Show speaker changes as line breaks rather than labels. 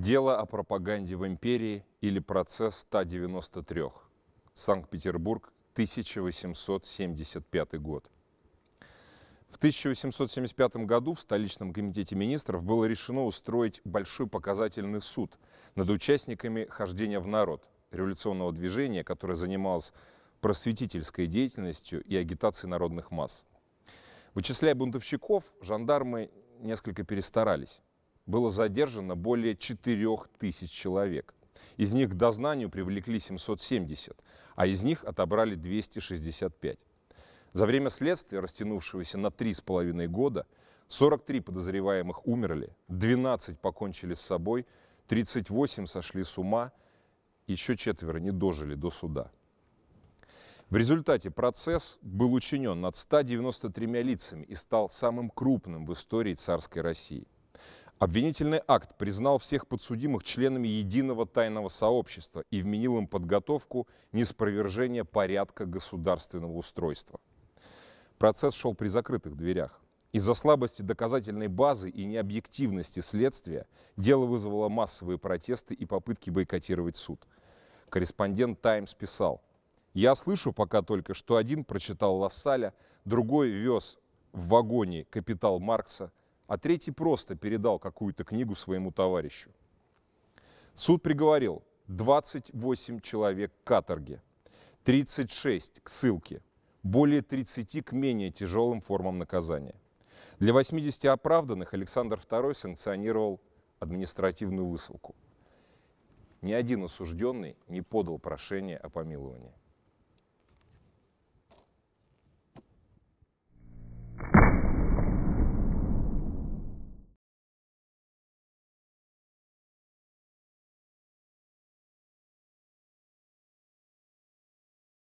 Дело о пропаганде в империи или процесс 193. Санкт-Петербург, 1875 год. В 1875 году в столичном комитете министров было решено устроить большой показательный суд над участниками хождения в народ, революционного движения, которое занималось просветительской деятельностью и агитацией народных масс. Вычисляя бунтовщиков, жандармы несколько перестарались было задержано более 4 тысяч человек. Из них к дознанию привлекли 770, а из них отобрали 265. За время следствия, растянувшегося на 3,5 года, 43 подозреваемых умерли, 12 покончили с собой, 38 сошли с ума, еще четверо не дожили до суда. В результате процесс был учинен над 193 лицами и стал самым крупным в истории царской России – Обвинительный акт признал всех подсудимых членами единого тайного сообщества и вменил им подготовку неспровержения порядка государственного устройства. Процесс шел при закрытых дверях. Из-за слабости доказательной базы и необъективности следствия дело вызвало массовые протесты и попытки бойкотировать суд. Корреспондент «Таймс» писал, «Я слышу пока только, что один прочитал Лассаля, другой вез в вагоне «Капитал Маркса», а третий просто передал какую-то книгу своему товарищу. Суд приговорил 28 человек к каторге, 36 к ссылке, более 30 к менее тяжелым формам наказания. Для 80 оправданных Александр II санкционировал административную высылку. Ни один осужденный не подал прошение о помиловании.